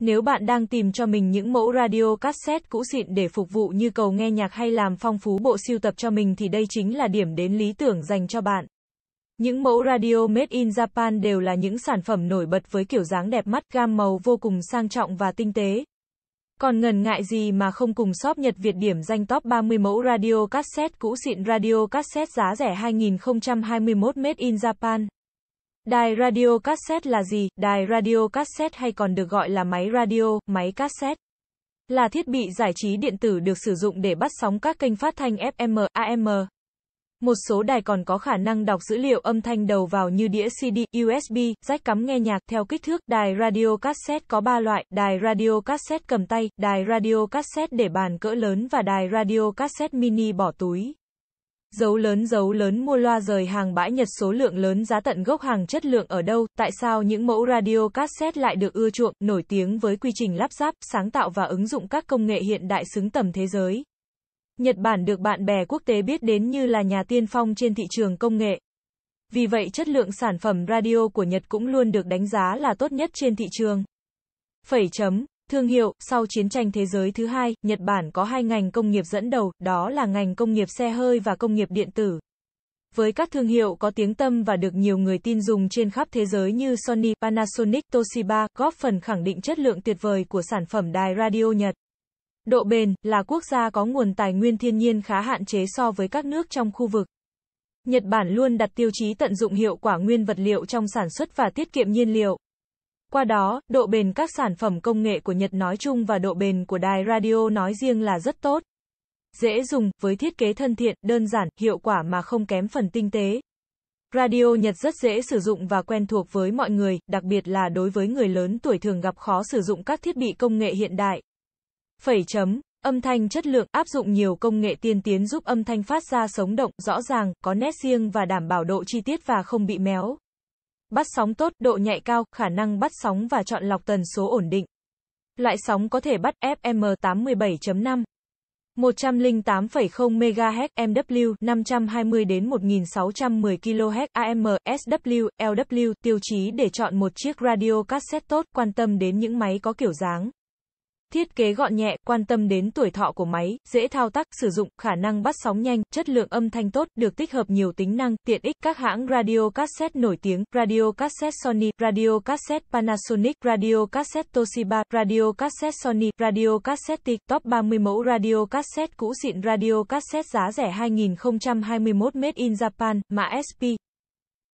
Nếu bạn đang tìm cho mình những mẫu radio cassette cũ xịn để phục vụ như cầu nghe nhạc hay làm phong phú bộ siêu tập cho mình thì đây chính là điểm đến lý tưởng dành cho bạn. Những mẫu radio made in Japan đều là những sản phẩm nổi bật với kiểu dáng đẹp mắt, gam màu vô cùng sang trọng và tinh tế. Còn ngần ngại gì mà không cùng shop Nhật Việt điểm danh top 30 mẫu radio cassette cũ xịn radio cassette giá rẻ 2021 made in Japan. Đài radio cassette là gì? Đài radio cassette hay còn được gọi là máy radio, máy cassette là thiết bị giải trí điện tử được sử dụng để bắt sóng các kênh phát thanh FM, AM. Một số đài còn có khả năng đọc dữ liệu âm thanh đầu vào như đĩa CD, USB, rách cắm nghe nhạc theo kích thước. Đài radio cassette có 3 loại, đài radio cassette cầm tay, đài radio cassette để bàn cỡ lớn và đài radio cassette mini bỏ túi. Dấu lớn dấu lớn mua loa rời hàng bãi Nhật số lượng lớn giá tận gốc hàng chất lượng ở đâu, tại sao những mẫu radio cassette lại được ưa chuộng, nổi tiếng với quy trình lắp ráp, sáng tạo và ứng dụng các công nghệ hiện đại xứng tầm thế giới. Nhật Bản được bạn bè quốc tế biết đến như là nhà tiên phong trên thị trường công nghệ. Vì vậy chất lượng sản phẩm radio của Nhật cũng luôn được đánh giá là tốt nhất trên thị trường. Phẩy chấm Thương hiệu, sau chiến tranh thế giới thứ hai, Nhật Bản có hai ngành công nghiệp dẫn đầu, đó là ngành công nghiệp xe hơi và công nghiệp điện tử. Với các thương hiệu có tiếng tâm và được nhiều người tin dùng trên khắp thế giới như Sony, Panasonic, Toshiba, góp phần khẳng định chất lượng tuyệt vời của sản phẩm đài radio Nhật. Độ bền, là quốc gia có nguồn tài nguyên thiên nhiên khá hạn chế so với các nước trong khu vực. Nhật Bản luôn đặt tiêu chí tận dụng hiệu quả nguyên vật liệu trong sản xuất và tiết kiệm nhiên liệu. Qua đó, độ bền các sản phẩm công nghệ của Nhật nói chung và độ bền của đài radio nói riêng là rất tốt. Dễ dùng, với thiết kế thân thiện, đơn giản, hiệu quả mà không kém phần tinh tế. Radio Nhật rất dễ sử dụng và quen thuộc với mọi người, đặc biệt là đối với người lớn tuổi thường gặp khó sử dụng các thiết bị công nghệ hiện đại. Phẩy chấm, âm thanh chất lượng áp dụng nhiều công nghệ tiên tiến giúp âm thanh phát ra sống động, rõ ràng, có nét riêng và đảm bảo độ chi tiết và không bị méo. Bắt sóng tốt, độ nhạy cao, khả năng bắt sóng và chọn lọc tần số ổn định. Loại sóng có thể bắt FM 87.5, 108,0 MHz MW 520 đến 1610 kHz AM SW LW tiêu chí để chọn một chiếc radio cassette tốt quan tâm đến những máy có kiểu dáng Thiết kế gọn nhẹ, quan tâm đến tuổi thọ của máy, dễ thao tác, sử dụng, khả năng bắt sóng nhanh, chất lượng âm thanh tốt, được tích hợp nhiều tính năng, tiện ích. Các hãng radio cassette nổi tiếng, radio cassette Sony, radio cassette Panasonic, radio cassette Toshiba, radio cassette Sony, radio cassette TIC, top 30 mẫu radio cassette cũ xịn, radio cassette giá rẻ 2021 Made in Japan, mã SP.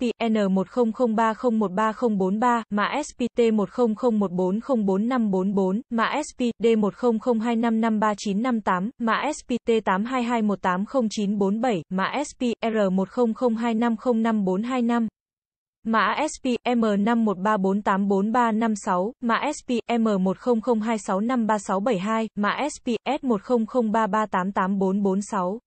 SPN1003013043, mã SPT1001404544, mã SPD1002553958, mã SPT8221800947, mã SPR1002505425 mã SPM M513484356, mã SPM M1002653672, mã SPS S10033884446.